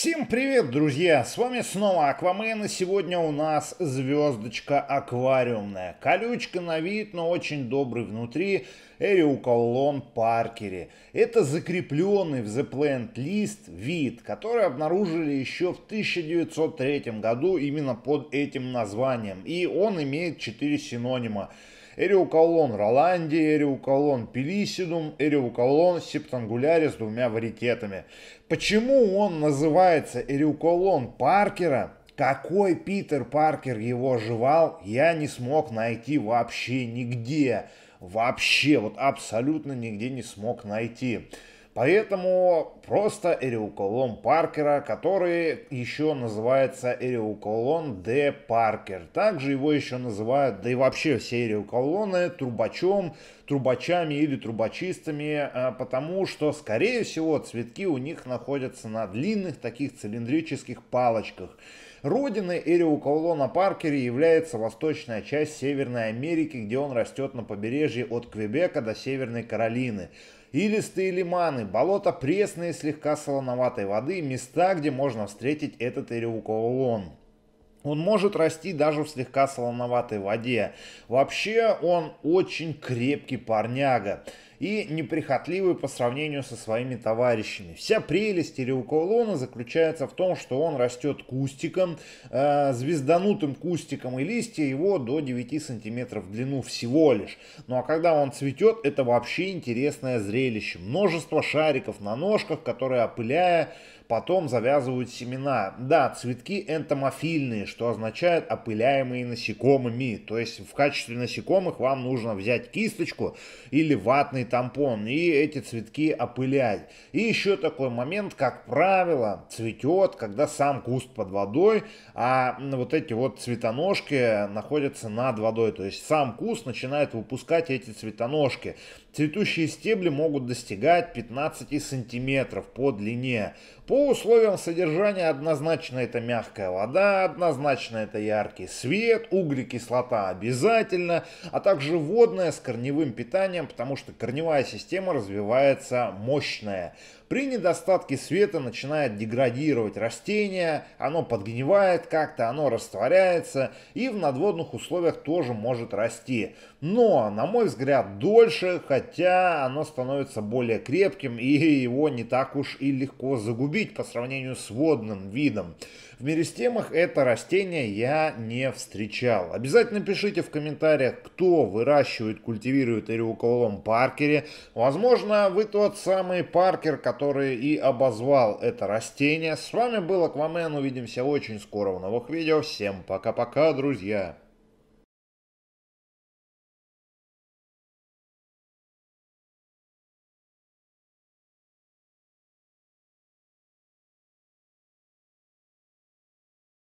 Всем привет, друзья! С вами снова Аквамен, и сегодня у нас звездочка аквариумная. Колючка на вид, но очень добрый внутри, Эриуколон Паркери. Это закрепленный в The Plant List вид, который обнаружили еще в 1903 году именно под этим названием. И он имеет 4 синонима. Эриуколон Роланди, Эриуколон Пелисидум, Эриуколон Септангуляри с двумя варикетами. Почему он называется Эриуколон Паркера? Какой Питер Паркер его жевал, я не смог найти вообще нигде. Вообще, вот абсолютно нигде не смог найти. Поэтому просто Эриуколон Паркера, который еще называется Эриуколон Д. Паркер. Также его еще называют, да и вообще все Эриуколоны, трубачом, трубачами или трубачистами, а, потому что, скорее всего, цветки у них находятся на длинных таких цилиндрических палочках. Родиной Эриуколона Паркера является восточная часть Северной Америки, где он растет на побережье от Квебека до Северной Каролины. Илистые лиманы, болота пресные, слегка солоноватой воды, места, где можно встретить этот ириукоулон. Он может расти даже в слегка солоноватой воде. Вообще он очень крепкий парняга и неприхотливый по сравнению со своими товарищами. Вся прелесть Ирилколона заключается в том, что он растет кустиком, э, звезданутым кустиком, и листья его до 9 сантиметров в длину всего лишь. Ну а когда он цветет, это вообще интересное зрелище. Множество шариков на ножках, которые, опыляя, потом завязывают семена. Да, цветки энтомофильные, что означает опыляемые насекомыми. То есть в качестве насекомых вам нужно взять кисточку или ватный тампон и эти цветки опылять. И еще такой момент, как правило, цветет, когда сам куст под водой, а вот эти вот цветоножки находятся над водой. То есть сам куст начинает выпускать эти цветоножки. Цветущие стебли могут достигать 15 сантиметров по длине. По условиям содержания однозначно это мягкая вода, однозначно это яркий свет, углекислота обязательно, а также водная с корневым питанием, потому что корневое Корневая система развивается мощная. При недостатке света начинает деградировать растение, оно подгнивает как-то, оно растворяется и в надводных условиях тоже может расти. Но, на мой взгляд, дольше, хотя оно становится более крепким и его не так уж и легко загубить по сравнению с водным видом. В меристемах это растение я не встречал. Обязательно пишите в комментариях, кто выращивает, культивирует Эриуколом Паркере. Возможно, вы тот самый Паркер, который и обозвал это растение. С вами был Аквамен, увидимся очень скоро в новых видео. Всем пока-пока, друзья!